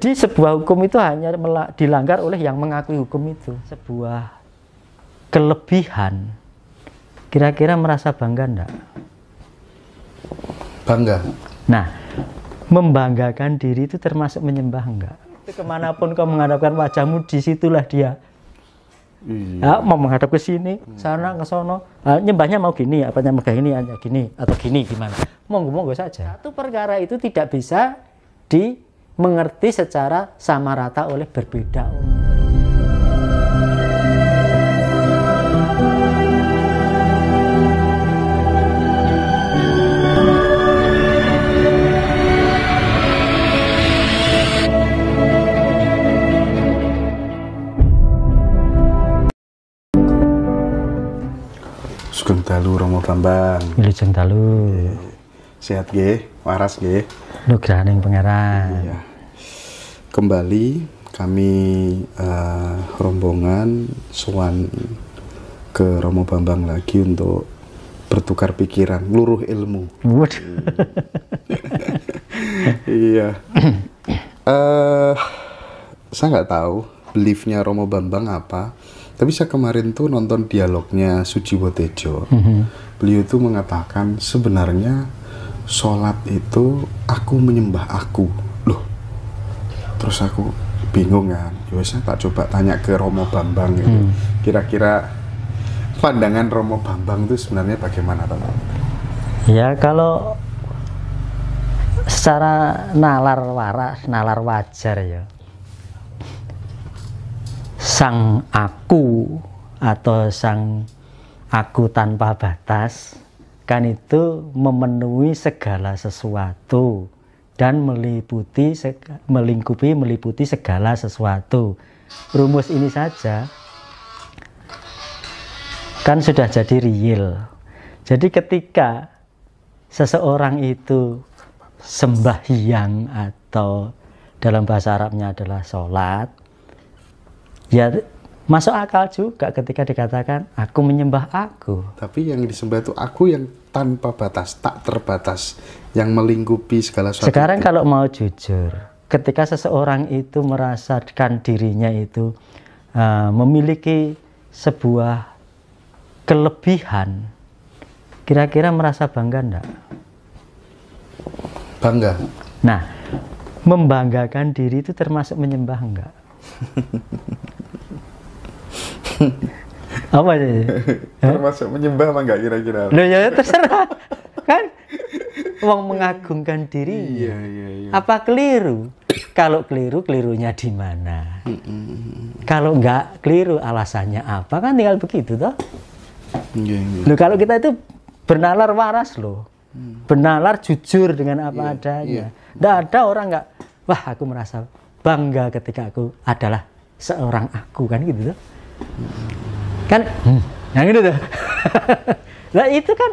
Jadi sebuah hukum itu hanya dilanggar oleh yang mengakui hukum itu. Sebuah kelebihan. Kira-kira merasa bangga enggak? Bangga. Nah, membanggakan diri itu termasuk menyembah enggak? Itu kemanapun kau menghadapkan wajahmu, disitulah dia. Iya. Ya, mau menghadap ke sini, sana, ke sana. Nah, nyembahnya mau gini, apa nyembah gini, hanya gini, atau gini, gimana? Monggo-monggo saja. Satu perkara itu tidak bisa di mengerti secara sama rata oleh berbeda. Sugeng dalu Romo Bambang. Milih iya, dalu. Iya. Sehat nggih, waras nggih. yang pangeran. Iya kembali kami uh, rombongan Suwan ke Romo Bambang lagi untuk bertukar pikiran, luruh ilmu. What? iya. uh, saya nggak tahu beliefnya Romo Bambang apa, tapi saya kemarin tuh nonton dialognya Suci Tejo. Mm -hmm. Beliau tuh mengatakan sebenarnya sholat itu aku menyembah aku terus aku bingung kan biasanya tak coba tanya ke Romo Bambang gitu hmm. kira-kira pandangan Romo Bambang itu sebenarnya bagaimana Pak? ya kalau secara nalar waras nalar wajar ya sang aku atau sang aku tanpa batas kan itu memenuhi segala sesuatu dan meliputi melingkupi meliputi segala sesuatu. Rumus ini saja kan sudah jadi real. Jadi ketika seseorang itu sembahyang atau dalam bahasa Arabnya adalah sholat, ya Masuk akal juga ketika dikatakan aku menyembah aku. Tapi yang disembah itu aku yang tanpa batas, tak terbatas, yang melingkupi segala sesuatu. Sekarang kalau mau jujur, ketika seseorang itu merasakan dirinya itu uh, memiliki sebuah kelebihan, kira-kira merasa bangga enggak? Bangga. Nah, membanggakan diri itu termasuk menyembah enggak? apa sih? Termasuk menyembah apa enggak kira-kira? Loh ya, ya terserah. kan uang mengagungkan diri. Iya, iya, iya. Apa keliru? Kalau keliru, kelirunya di mana? Kalau enggak keliru, alasannya apa? Kan tinggal begitu toh. Iya, iya. Loh, kalau kita itu bernalar waras loh. Hmm. Bernalar jujur dengan apa yeah, adanya. tidak iya. yeah. ada orang enggak, wah aku merasa bangga ketika aku adalah seorang aku kan gitu toh kan hmm. yang itu tuh nah itu kan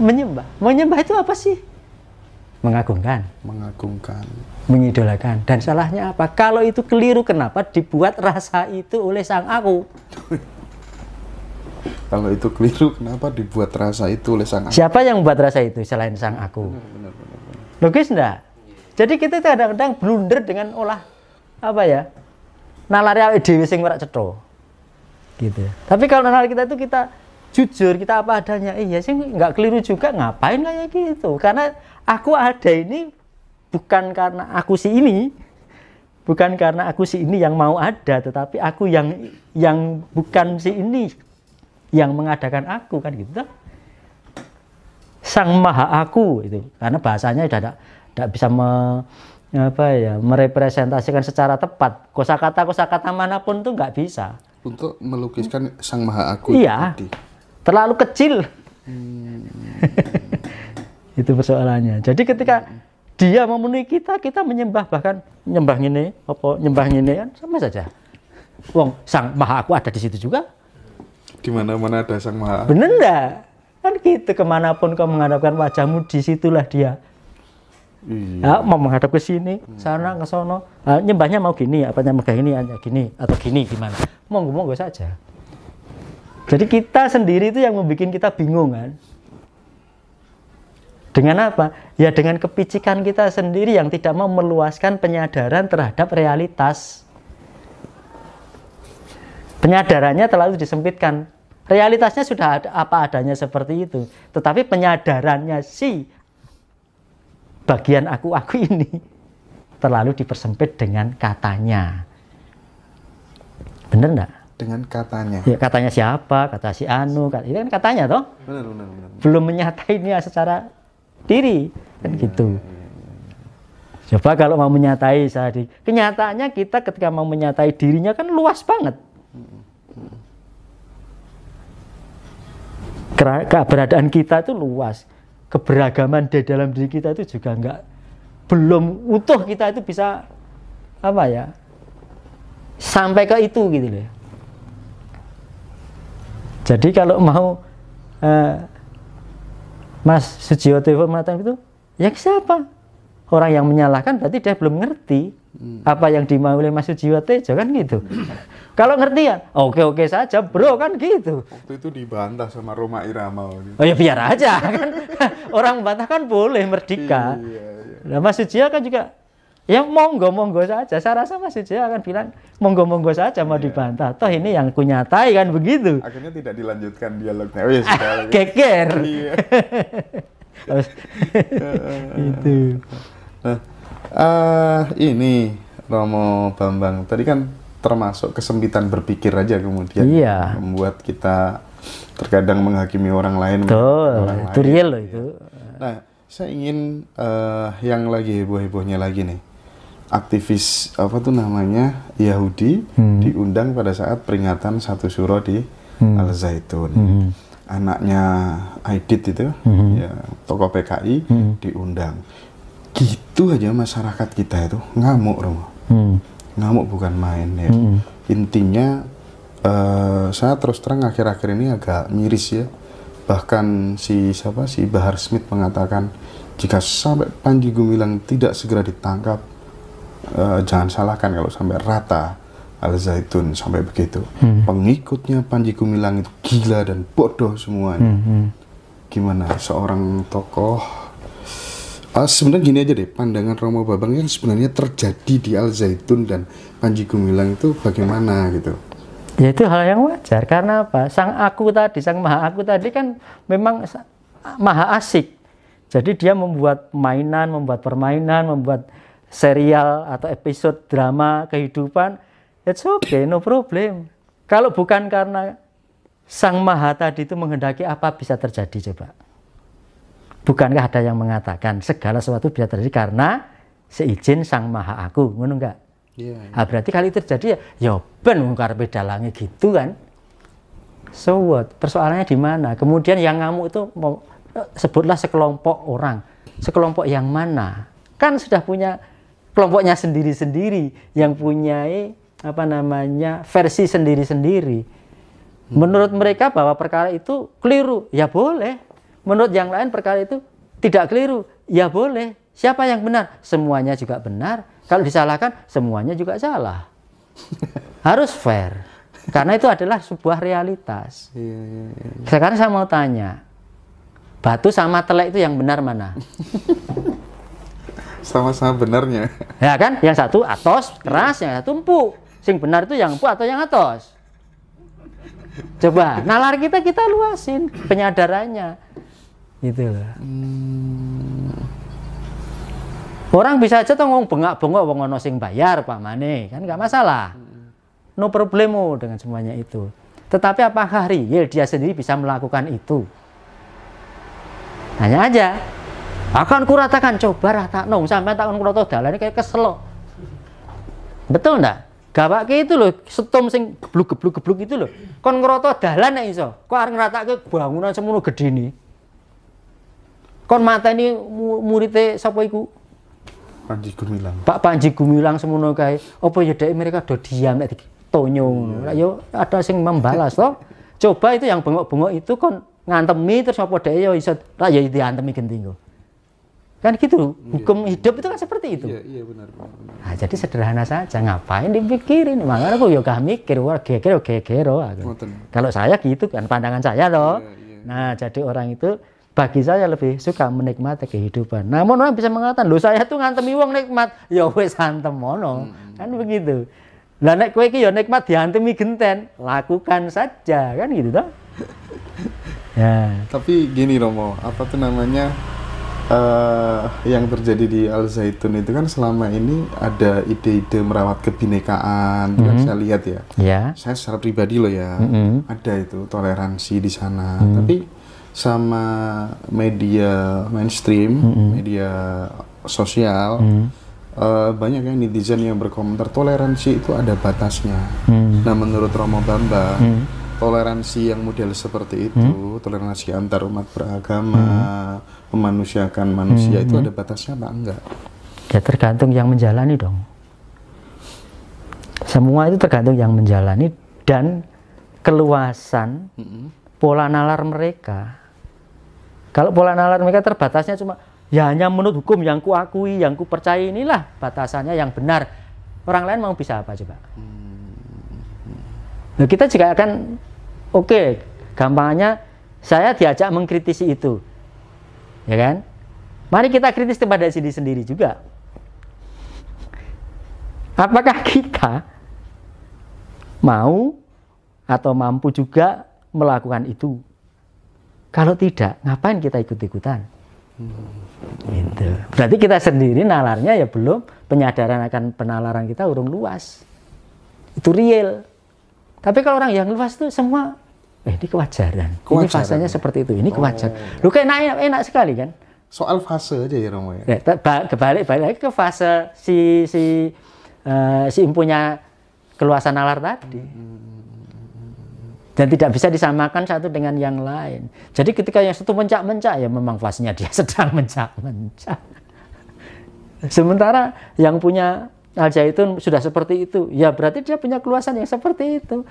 menyembah menyembah itu apa sih mengagungkan mengagungkan mengidolakan dan salahnya apa kalau itu keliru kenapa dibuat rasa itu oleh sang aku kalau itu keliru kenapa dibuat rasa itu oleh sang aku siapa yang buat rasa itu selain sang aku benar, benar, benar, logis enggak jadi kita kadang-kadang blunder dengan olah apa ya nalari awake dhewe sing ora cetha. Gitu. Tapi kalau nalar kita itu kita jujur, kita apa adanya. Iya sih nggak keliru juga ngapain kayak gitu. Karena aku ada ini bukan karena aku si ini, bukan karena aku si ini yang mau ada, tetapi aku yang yang bukan si ini yang mengadakan aku kan gitu. Sang Maha Aku itu karena bahasanya sudah tidak bisa me, apa ya merepresentasikan secara tepat kosakata kosakata manapun tuh nggak bisa untuk melukiskan sang maha aku iya tadi. terlalu kecil hmm. itu persoalannya jadi ketika dia memenuhi kita kita menyembah bahkan nyembah ini apa nyembah ini kan sama saja wong sang maha aku ada di situ juga di mana mana ada sang maha bener enggak kan gitu kemanapun kau menghadapkan wajahmu disitulah dia Iya. Nah, mau menghadap ke sini, sana ke sono. Nah, nyembahnya mau gini, apa megang gini, hanya ah, gini atau gini gimana? Monggo monggo saja. Jadi kita sendiri itu yang membuat kita bingung kan. Dengan apa? Ya dengan kepicikan kita sendiri yang tidak mau meluaskan penyadaran terhadap realitas. Penyadarannya terlalu disempitkan. Realitasnya sudah ada, apa adanya seperti itu. Tetapi penyadarannya sih bagian aku-aku ini terlalu dipersempit dengan katanya. Bener enggak? Dengan katanya. Ya, katanya siapa? Kata si Anu, kata, itu kan katanya toh. Bener, bener, bener. Belum secara diri kan ya, gitu. Ya, ya, ya. Coba kalau mau menyatai sehari, kenyataannya kita ketika mau menyatai dirinya kan luas banget. Keberadaan kita itu luas keberagaman di dalam diri kita itu juga enggak belum utuh kita itu bisa apa ya sampai ke itu gitu loh. Ya. Jadi kalau mau uh, Mas Sujiwo telepon mengatakan itu, ya siapa? Orang yang menyalahkan berarti dia belum ngerti apa yang dimau oleh Mas Jiwa Tejo kan gitu. Hmm. Kalau ngerti ya, oke-oke saja bro kan gitu. Waktu itu dibantah sama Roma Irama. Gitu. Oh ya biar aja kan. Orang membantah kan boleh merdeka. Iya, iya. Nah Mas jiwa kan juga ya monggo-monggo saja. Saya rasa Mas jiwa akan bilang monggo-monggo saja mau iya. dibantah. Toh ini yang kunyatai kan begitu. Akhirnya tidak dilanjutkan dialognya. Oh, ya, ya Geger. Iya. itu. Nah, uh, ini Romo Bambang tadi kan termasuk kesempitan berpikir aja kemudian ya, iya. membuat kita terkadang menghakimi orang lain. Betul, orang itu lain. real loh itu. Ya. Nah, saya ingin uh, yang lagi heboh-hebohnya lagi nih. Aktivis apa tuh namanya Yahudi hmm. diundang pada saat peringatan satu suro di hmm. Al Zaitun. Hmm. Anaknya Aidit itu, hmm. ya, tokoh PKI hmm. diundang gitu aja masyarakat kita itu ngamuk Romo hmm. ngamuk bukan main ya hmm. intinya uh, saya terus terang akhir-akhir ini agak miris ya bahkan si siapa si Bahar Smith mengatakan jika sampai Panji Gumilang tidak segera ditangkap uh, jangan salahkan kalau sampai rata Al Zaitun sampai begitu hmm. pengikutnya Panji Gumilang itu gila dan bodoh semuanya hmm. hmm. gimana seorang tokoh uh, sebenarnya gini aja deh pandangan Romo Babang yang sebenarnya terjadi di Al Zaitun dan Panji Gumilang itu bagaimana gitu ya itu hal yang wajar karena apa sang aku tadi sang maha aku tadi kan memang maha asik jadi dia membuat mainan membuat permainan membuat serial atau episode drama kehidupan it's okay no problem kalau bukan karena sang maha tadi itu menghendaki apa bisa terjadi coba Bukankah ada yang mengatakan segala sesuatu bisa terjadi karena seizin Sang Maha Aku, ngono enggak? Yeah, yeah. Nah, berarti kali terjadi ya, ya ben karepe dalange gitu kan. So what? Persoalannya di mana? Kemudian yang ngamuk itu mau sebutlah sekelompok orang. Sekelompok yang mana? Kan sudah punya kelompoknya sendiri-sendiri yang punya eh, apa namanya versi sendiri-sendiri. Hmm. Menurut mereka bahwa perkara itu keliru, ya boleh menurut yang lain perkara itu tidak keliru, ya boleh. Siapa yang benar? Semuanya juga benar. Kalau disalahkan, semuanya juga salah. Harus fair. Karena itu adalah sebuah realitas. Iya, iya, iya. Sekarang saya mau tanya, batu sama telek itu yang benar mana? Sama-sama benarnya. Ya kan? Yang satu atos, keras, yang satu empuk. Sing benar itu yang empuk atau yang atos? Coba, nalar kita kita luasin penyadarannya gitu loh hmm. orang bisa aja tuh ngomong bengak bengok wong ono sing bayar Pak Mane kan nggak masalah hmm. no problemo dengan semuanya itu tetapi apakah real dia sendiri bisa melakukan itu hanya aja akan kuratakan coba rata nung sampai takon kuroto dalan kayak keselok betul ndak gawak ke itu loh setom sing geblug-geblug-geblug itu loh kon ngeroto dalan nek iso kok arep ngratake bangunan semono gede nih kon mata ini muridnya siapa iku Panji Gumilang Pak Panji Gumilang semuanya kaya apa ya dek mereka udah diam tonyo ya ada sing membalas toh coba itu yang bengok-bengok itu kon ngantemi terus apa dek ya bisa ra ya diantemi gending kan gitu iya. hukum yeah. hidup itu kan seperti itu iya, iya benar, benar, benar. Nah, jadi sederhana saja ngapain dipikirin makanya aku ya gak mikir wah geger geger oh, kalau saya gitu kan pandangan saya loh yeah, yeah. nah jadi orang itu bagi saya lebih suka menikmati kehidupan. Namun orang bisa mengatakan, "Loh, saya tuh ngantemi uang nikmat." Ya wes antem mono. Hmm. Kan begitu. Lah nek kowe iki ya nikmat diantemi genten, lakukan saja, kan gitu toh. ya. Tapi gini Romo, apa tuh namanya? Uh, yang terjadi di Al Zaitun itu kan selama ini ada ide-ide merawat kebinekaan, mm -hmm. saya lihat ya. Ya. Saya secara pribadi loh ya, mm -hmm. ada itu toleransi di sana. Mm -hmm. Tapi sama media mainstream, mm -hmm. media sosial, mm -hmm. uh, banyak yang netizen yang berkomentar toleransi itu ada batasnya. Mm -hmm. Nah, menurut Romo Bamba, mm -hmm. toleransi yang model seperti itu, mm -hmm. toleransi antar umat beragama, mm -hmm. memanusiakan manusia mm -hmm. itu mm. ada batasnya apa enggak? Ya tergantung yang menjalani dong. Semua itu tergantung yang menjalani dan keluasan mm -hmm. pola nalar mereka kalau pola nalar mereka terbatasnya cuma ya hanya menurut hukum yang kuakui, yang kupercaya inilah batasannya yang benar. Orang lain mau bisa apa coba? Nah, kita juga akan oke, okay, gampangnya saya diajak mengkritisi itu. Ya kan? Mari kita kritis kepada diri sendiri juga. Apakah kita mau atau mampu juga melakukan itu? Kalau tidak, ngapain kita ikut-ikutan? Hmm. Gitu. Berarti kita sendiri nalarnya ya belum penyadaran akan penalaran kita urung luas. Itu real. Tapi kalau orang yang luas itu semua eh, ini kewajaran. kewajaran. Ini fasenya ya? seperti itu. Ini oh. kewajaran. Oh. Lu kayak enak, enak sekali kan? Soal fase aja ya Romo ya. ya kebalik balik ke fase si si uh, si impunya keluasan nalar tadi. Hmm dan tidak bisa disamakan satu dengan yang lain. Jadi ketika yang satu mencak-mencak ya memang fasenya dia sedang mencak-mencak. Sementara yang punya al zaitun sudah seperti itu, ya berarti dia punya keluasan yang seperti itu.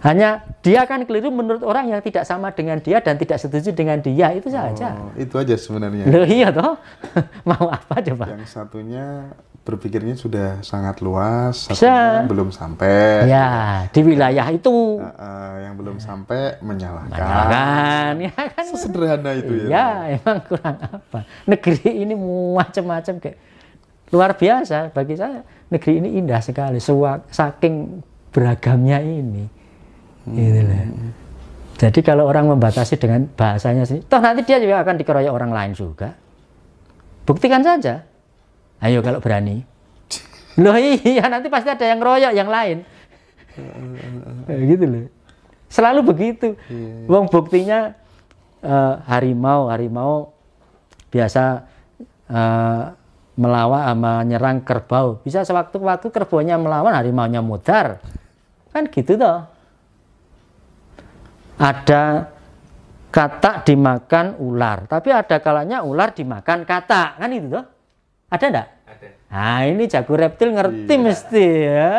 Hanya dia akan keliru menurut orang yang tidak sama dengan dia dan tidak setuju dengan dia itu oh, saja. itu aja sebenarnya. Loh iya toh. Mau apa coba? Yang satunya berpikirnya sudah sangat luas, satunya kan belum sampai. Ya, di wilayah itu. Uh, uh, yang belum iya. sampai menyalahkan. Menyalahkan, ya kan. Sesederhana itu ya. Ya, emang kurang apa. Negeri ini macam-macam kayak luar biasa bagi saya. Negeri ini indah sekali, saking beragamnya ini hmm. gitu lah. Hmm. Jadi kalau orang membatasi dengan bahasanya sih, toh nanti dia juga akan dikeroyok orang lain juga. Buktikan saja. Ayo kalau berani. Loh iya nanti pasti ada yang royok yang lain. Eh, gitu loh. Selalu begitu. Yeah. Iya. Wong buktinya uh, harimau, harimau biasa uh, melawan sama nyerang kerbau. Bisa sewaktu-waktu kerbaunya melawan harimaunya mudar. Kan gitu toh ada katak dimakan ular, tapi ada kalanya ular dimakan katak, kan itu tuh? Ada enggak? Ada. Nah, ini jago reptil ngerti iya. mesti ya.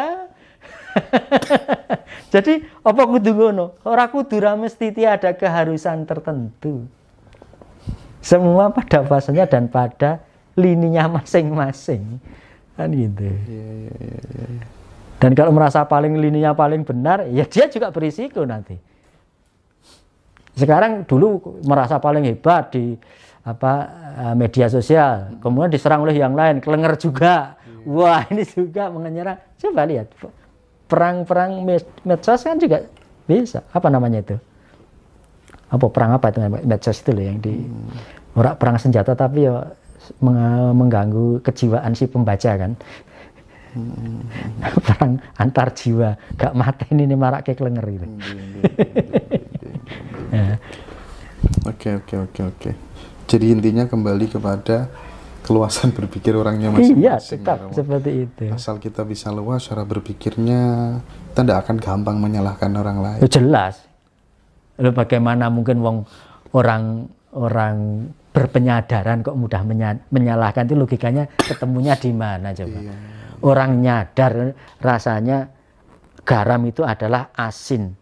Jadi apa kudu ngono? Ora kudu mesti ada keharusan tertentu. Semua pada fasenya dan pada lininya masing-masing. Kan gitu. Iya, iya, iya, iya. Dan kalau merasa paling lininya paling benar, ya dia juga berisiko nanti sekarang dulu merasa paling hebat di apa eh, media sosial kemudian diserang oleh yang lain kelenger juga iya. wah ini juga menyerang coba lihat perang-perang medsos kan juga bisa apa namanya itu apa perang apa itu medsos itu loh yang di hmm. perang senjata tapi ya mengganggu kejiwaan si pembaca kan hmm. perang antar jiwa gak mati ini marak kayak kelenger gitu iya, iya, oke oke oke oke jadi intinya kembali kepada keluasan berpikir orangnya masing-masing iya ya, tetap ya, seperti itu asal kita bisa luas cara berpikirnya kita tidak akan gampang menyalahkan orang lain ya, jelas Lalu bagaimana mungkin wong orang orang berpenyadaran kok mudah menyalahkan itu logikanya ketemunya di mana coba iya. orang nyadar rasanya garam itu adalah asin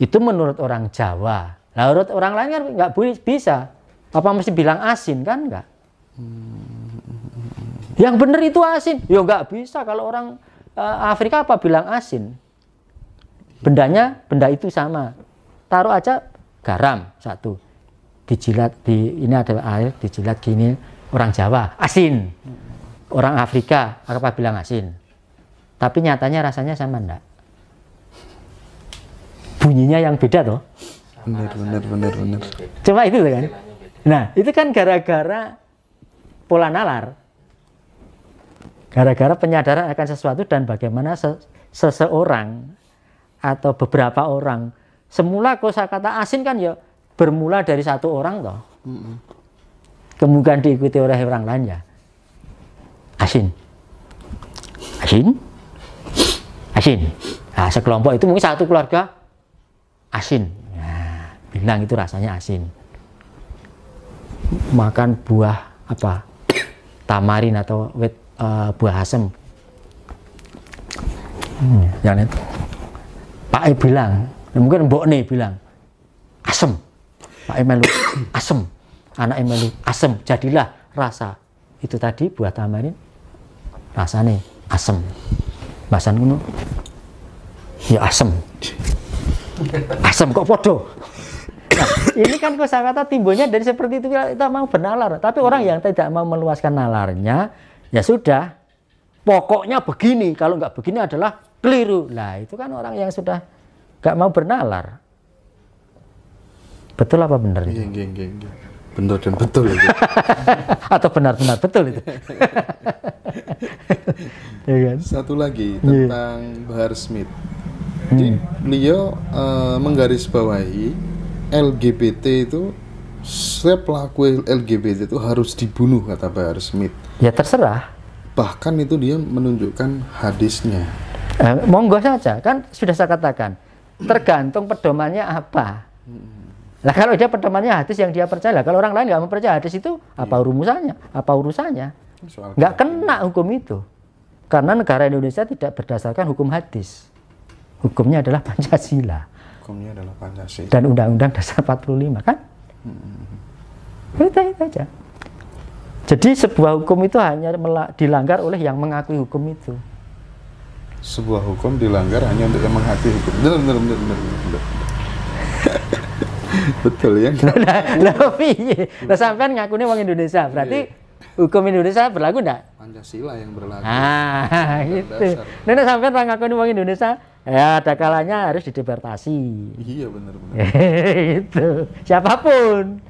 itu menurut orang Jawa Nah, menurut orang lain kan nggak bisa. Apa mesti bilang asin kan nggak? Yang benar itu asin. Ya nggak bisa kalau orang uh, Afrika apa bilang asin. Bendanya benda itu sama. Taruh aja garam satu. Dijilat di ini ada air dijilat gini orang Jawa asin. Orang Afrika apa bilang asin. Tapi nyatanya rasanya sama enggak? Bunyinya yang beda toh benar benar benar benar coba itu kan nah itu kan gara-gara pola nalar gara-gara penyadaran akan sesuatu dan bagaimana se seseorang atau beberapa orang semula kosa kata asin kan ya bermula dari satu orang toh kemudian diikuti oleh orang lain ya asin asin asin nah sekelompok itu mungkin satu keluarga asin bilang itu rasanya asin makan buah apa tamarin atau wet, uh, buah asem hmm, yang itu Pak E bilang mungkin Mbok Ne bilang asem Pak E melu asem anak E melu asem jadilah rasa itu tadi buah tamarin rasanya asem bahasan kuno ya asem asem kok bodoh ini kan kosakata timbulnya dari seperti itu kita mau bernalar. Tapi iya. orang yang tidak mau meluaskan nalarnya, ya sudah. Pokoknya begini, kalau nggak begini adalah keliru. Lah itu kan orang yang sudah nggak mau bernalar. Betul apa benar itu? Iya, iya, benar dan betul itu. Atau benar-benar betul itu. Kan? Satu lagi tentang yeah. Bahar Smith. Jadi hmm. beliau uh, menggarisbawahi LGBT itu setiap pelaku LGBT itu harus dibunuh kata Pak Smith. Ya terserah. Bahkan itu dia menunjukkan hadisnya. Eh, monggo saja kan sudah saya katakan tergantung pedomannya apa. Nah kalau dia pedomannya hadis yang dia percaya, lah kalau orang lain nggak mempercaya hadis itu apa iya. urusannya? Apa urusannya? Nggak kena hukum itu karena negara Indonesia tidak berdasarkan hukum hadis. Hukumnya adalah Pancasila hukumnya adalah Pancasila. Dan Undang-Undang Dasar 45 kan? Hmm. Itu, itu aja. Jadi sebuah hukum itu hanya dilanggar oleh yang mengakui hukum itu. Sebuah hukum dilanggar hanya untuk yang mengakui hukum. Benar, benar, benar, benar. benar. Betul ya. Lah, piye? Lah sampean ngakune wong Indonesia, berarti iya. hukum Indonesia berlaku enggak? Pancasila yang berlaku. Ah, gitu. Nek sampean ra ngakune wong Indonesia, Ya, ada kalanya harus didebertasi. Iya, benar benar. itu. Siapapun.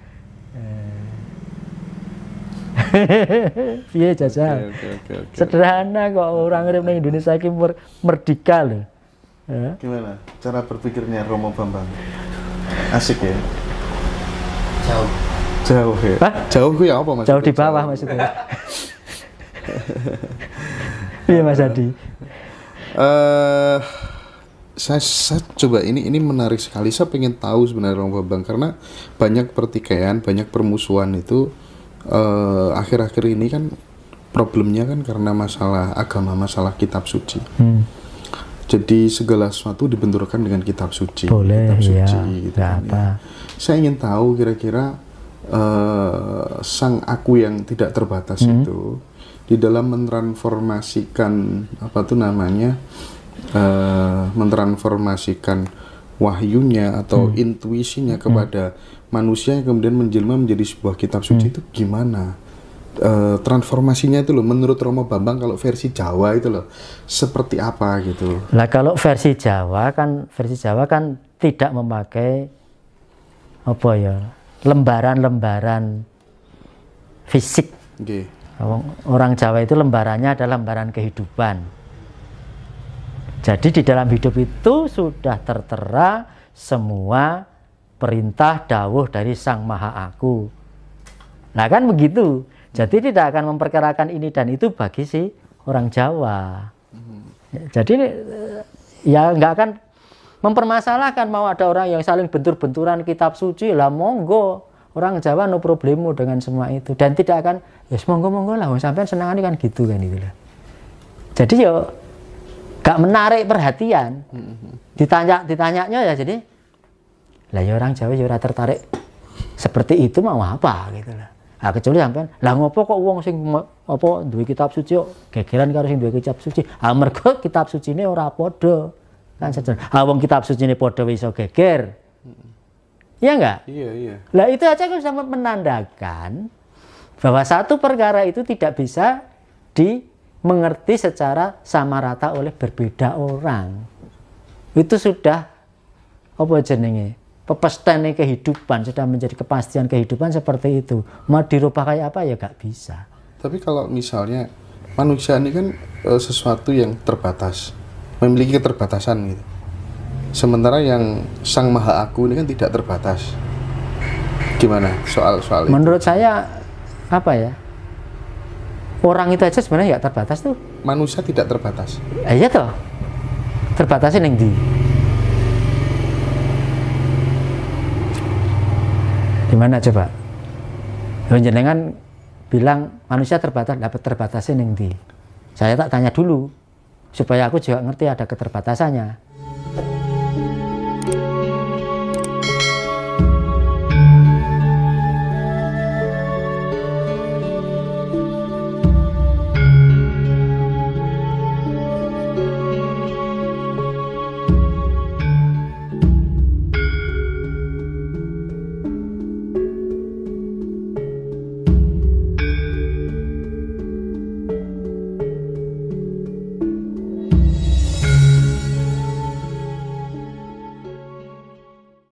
Iya jajal. Okay, okay, okay, Sederhana kok orang ngirim di Indonesia ini mer merdeka loh. Ya. Gimana cara berpikirnya Romo Bambang? Asik ya. Jauh. Jauh ya. Hah? Jauh ku ya apa maksudnya? Jauh di bawah jauh. maksudnya. Iya Mas Adi. Eh uh, saya, saya coba ini ini menarik sekali saya pengen tahu sebenarnya Romo Bambang karena banyak pertikaian banyak permusuhan itu eh, akhir-akhir uh, ini kan problemnya kan karena masalah agama masalah kitab suci hmm. jadi segala sesuatu dibenturkan dengan kitab suci Boleh, kitab suci ya, gitu kan, Ya. saya ingin tahu kira-kira uh, sang aku yang tidak terbatas hmm. itu di dalam mentransformasikan apa tuh namanya uh, mentransformasikan wahyunya atau hmm. intuisinya kepada hmm. manusia yang kemudian menjelma menjadi sebuah kitab suci hmm. itu gimana? Uh, transformasinya itu loh menurut Romo Bambang kalau versi Jawa itu loh seperti apa gitu. Nah, kalau versi Jawa kan versi Jawa kan tidak memakai apa ya? lembaran-lembaran fisik. Okay. Orang Jawa itu lembarannya adalah lembaran kehidupan jadi di dalam hidup itu sudah tertera semua perintah dawuh dari Sang Maha Aku. Nah kan begitu. Jadi hmm. tidak akan memperkirakan ini dan itu bagi si orang Jawa. Hmm. Jadi eh, ya nggak akan mempermasalahkan mau ada orang yang saling bentur-benturan kitab suci lah monggo orang Jawa no problemo dengan semua itu dan tidak akan ya yes, monggo monggo lah oh, sampai senang kan gitu kan itulah. Jadi yo gak menarik perhatian ditanya ditanyanya ya jadi lah ya orang Jawa ya tertarik seperti itu mau apa gitu lah ah kecuali sampean lah ngopo kok uang sing apa duwe kitab suci kok gegeran karo sing duwe kitab suci ah mergo kitab suci ini ora podo kan sejen ah wong kitab suci ini podo iso geger Iya enggak? Iya, iya. Lah itu aja kan sama menandakan bahwa satu perkara itu tidak bisa di mengerti secara sama rata oleh berbeda orang. Itu sudah apa jenenge? Pepestane kehidupan sudah menjadi kepastian kehidupan seperti itu. Mau dirubah kayak apa ya gak bisa. Tapi kalau misalnya manusia ini kan e, sesuatu yang terbatas, memiliki keterbatasan gitu. Sementara yang Sang Maha Aku ini kan tidak terbatas. Gimana soal soal Menurut itu? saya apa ya? orang itu aja sebenarnya nggak terbatas tuh manusia tidak terbatas eh, iya toh terbatasnya neng di di mana coba jenengan bilang manusia terbatas dapat terbatasnya neng di saya tak tanya dulu supaya aku juga ngerti ada keterbatasannya